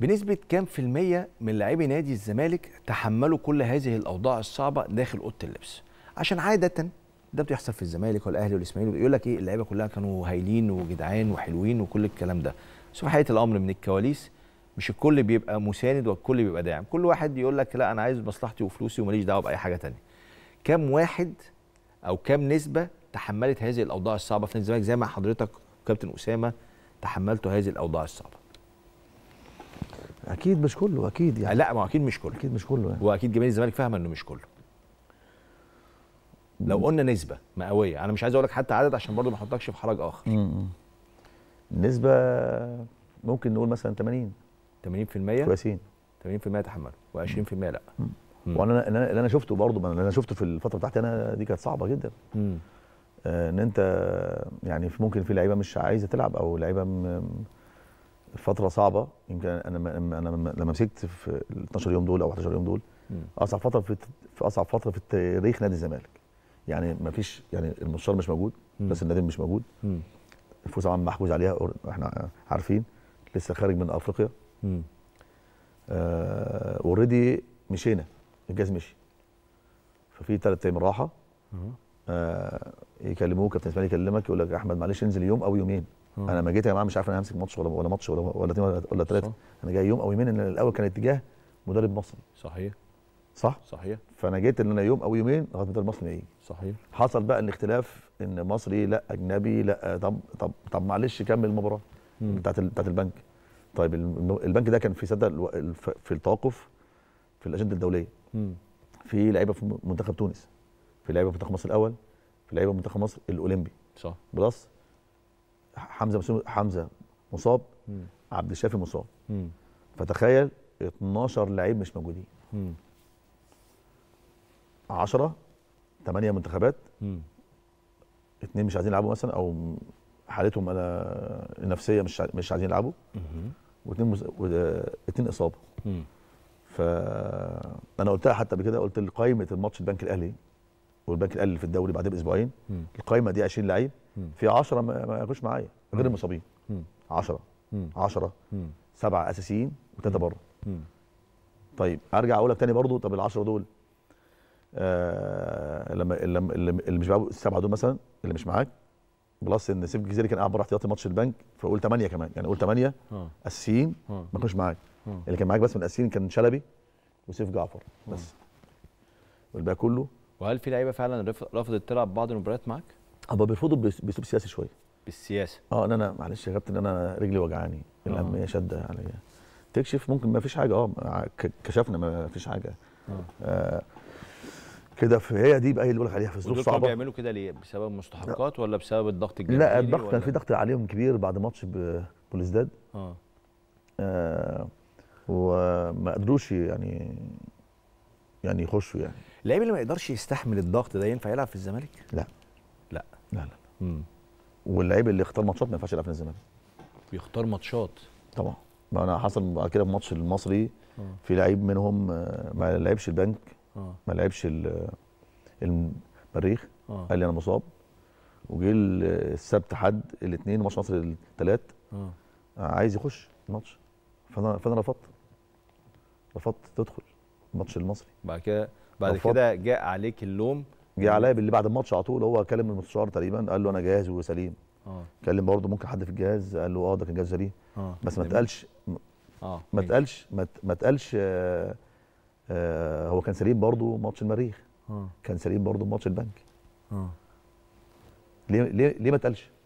بنسبه كام في الميه من لاعبي نادي الزمالك تحملوا كل هذه الاوضاع الصعبه داخل اوضه اللبس عشان عاده ده بيحصل في الزمالك والاهلي والاسماعيلي يقول لك ايه اللعيبه كلها كانوا هايلين وجدعان وحلوين وكل الكلام ده بس في حقيقه الامر من الكواليس مش الكل بيبقى مساند والكل بيبقى داعم كل واحد يقول لك لا انا عايز مصلحتي وفلوسي وماليش دعوه باي حاجه تانية كم واحد او كم نسبه تحملت هذه الاوضاع الصعبه في الزمالك زي ما حضرتك كابتن اسامه تحملتوا هذه الاوضاع الصعبه اكيد مش كله اكيد يعني لا ما اكيد مش كله اكيد مش كله يعني. واكيد جماهير الزمالك فاهمه انه مش كله لو قلنا نسبه مئويه انا مش عايز اقول لك حتى عدد عشان برضه ما احطكش في حرج اخر مم. النسبه ممكن نقول مثلا 80 80% كويسين 80% تحمل و20% لا مم. مم. وانا انا اللي انا شفته برضه اللي انا شفته في الفتره بتاعتي انا دي كانت صعبه جدا آه ان انت يعني ممكن في لعيبه مش عايزه تلعب او لعيبه فتره صعبه يمكن انا انا لما مسكت في 12 يوم دول او 11 يوم دول اصعب فتره في, في اصعب فتره في تاريخ نادي الزمالك يعني ما فيش يعني المستشار مش موجود بس النادي مش موجود الفلوس طبعا محجوز عليها احنا عارفين لسه خارج من افريقيا اوريدي آه مشينا الجهاز مشي ففي ثلاث ايام راحه آه يكلموك كابتن اسماعيل يكلمك يقول لك يا احمد معلش انزل يوم او يومين انا ما جيت يا جماعه مش عارف انا همسك ماتش ولا ولا ماتش ولا ولا اتنين ولا, ولا ثلاثه انا جاي يوم او يومين ان الاول كان اتجاه مدرب مصري صحيح صح صحيح فانا جيت ان انا يوم او يومين لغايه مدرب المصري ما يجي صحيح حصل بقى الاختلاف ان مصري لا اجنبي لا طب طب طب معلش كمل المباراه بتاعت بتاعت البنك طيب البنك ده كان في سد في التوقف في الاجنده الدوليه مم. في لعيبه في منتخب تونس في لعيبه في منتخب مصر الاول في لعيبه في منتخب مصر الاولمبي صح بلس حمزه حمزه مصاب مم. عبد الشافي مصاب مم. فتخيل 12 لعيب مش موجودين 10 8 منتخبات اثنين مش عايزين يلعبوا مثلا او حالتهم انا النفسيه مش مش عايزين يلعبوا واثنين مز... اثنين اصابه ف انا قلتها حتى قبل كده قلت قائمه الماتش البنك الاهلي والبنك الاهلي في الدوري بعدها باسبوعين القائمه دي 20 لعيب في 10 ما ياخدوش معايا غير المصابين 10 10 سبعه اساسيين وثلاثه بره طيب ارجع اقول لك تاني برضو طب ال10 دول آه لما لما اللي مش معاك السبعه دول مثلا اللي مش معاك بلس ان سيف الجزيري كان قاعد بره احتياطي ماتش البنك فقول ثمانية كمان يعني قول ثمانية آه. اساسيين آه. ما كانوش معاك آه. اللي كان معاك بس من الاساسيين كان شلبي وسيف جعفر بس والباقي كله وهل في لعيبه فعلا رفضت تلعب بعض المباريات معاك؟ هما بيرفضوا باسلوب سياسي شويه بالسياسه اه ان انا معلش يا كابتن انا رجلي وجعاني آه. الامنيه شاده عليا تكشف ممكن ما فيش حاجه اه كشفنا ما فيش حاجه آه, آه، كده فهي دي بقى اللي بقول لك عليها في ظروف صعبه بيعملوا كده ليه بسبب مستحقات ولا بسبب الضغط الجماهيري لا الضغط كان في ضغط عليهم كبير بعد ماتش بولزداد اه, آه وما قدروش يعني يعني يخشوا يعني اللعيب اللي ما يقدرش يستحمل الضغط ده ينفع يلعب في الزمالك لا لا لا مم. واللعيب اللي يختار ماتشات ما ينفعش يلعب في نادي الزمالك بيختار ماتشات طبعا ما انا حصل كده في ماتش المصري آه. في لعيب منهم آه، ما لعبش البنك آه. ما لعبش المريخ قال لي انا مصاب وجه السبت حد الاثنين ماتش مصر الثلاث عايز يخش الماتش فانا فانا رفضت رفضت تدخل الماتش المصري بعد كده بعد كده جاء عليك اللوم جه عليا باللي بعد الماتش على طول هو كلم المستشار تقريبا قال له انا جاهز وسليم اه كلم برضه ممكن حد في الجهاز قال له اه ده كان جاهز سليم آه. بس ما اتقالش اه ما اتقالش ما اتقالش آه، آه، هو كان سليم برضه ماتش المريخ آه. كان سليم برضه ماتش البنك آه. ليه ليه ليه ما اتقالش؟